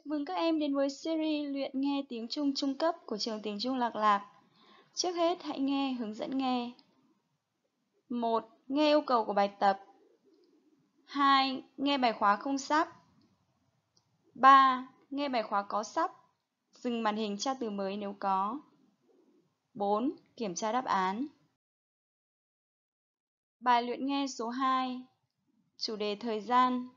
Chào mừng các em đến với series luyện nghe tiếng Trung trung cấp của trường tiếng Trung Lạc Lạc. Trước hết hãy nghe hướng dẫn nghe. 1. Nghe yêu cầu của bài tập. 2. Nghe bài khóa không sắp. 3. Nghe bài khóa có sắp. Dừng màn hình tra từ mới nếu có. 4. Kiểm tra đáp án. Bài luyện nghe số 2. Chủ đề thời gian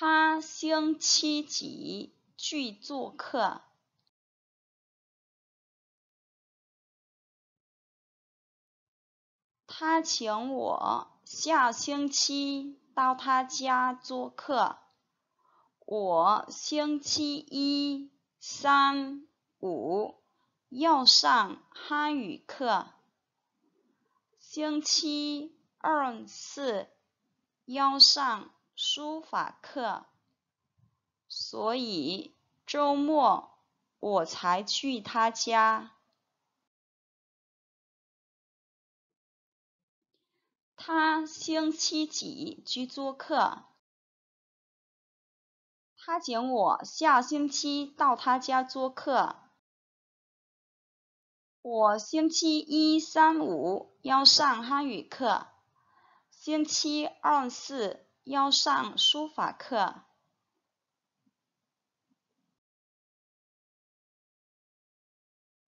他星期几去做客？他请我下星期到他家做客。我星期一、三、五要上汉语课，星期二、四要上。书法课，所以周末我才去他家。他星期几去做客？他请我下星期到他家做客。我星期一、三、五要上汉语课，星期二、四。要上书法课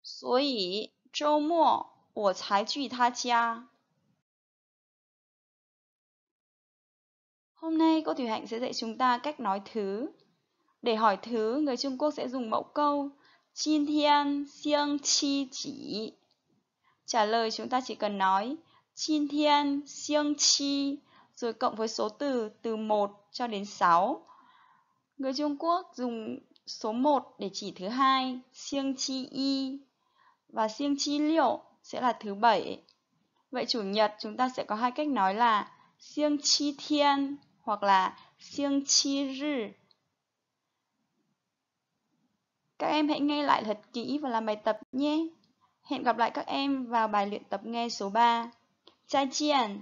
所以周末我才去他家。Hôm nay cô Thủy Hạnh sẽ dạy chúng ta cách nói thứ. Để hỏi thứ, người Trung Quốc sẽ dùng mẫu câu Jin Thiên Xiang Chi Chỉ. Trả lời chúng ta chỉ cần nói Jin Thiên Xiang Chi rồi cộng với số từ từ 1 cho đến 6. Người Trung Quốc dùng số 1 để chỉ thứ hai, siêng chi y và siêng chi liệu sẽ là thứ bảy. Vậy chủ nhật chúng ta sẽ có hai cách nói là siêng chi thiên hoặc là siêng chi rư. Các em hãy nghe lại thật kỹ và làm bài tập nhé. Hẹn gặp lại các em vào bài luyện tập nghe số 3. Zai jian!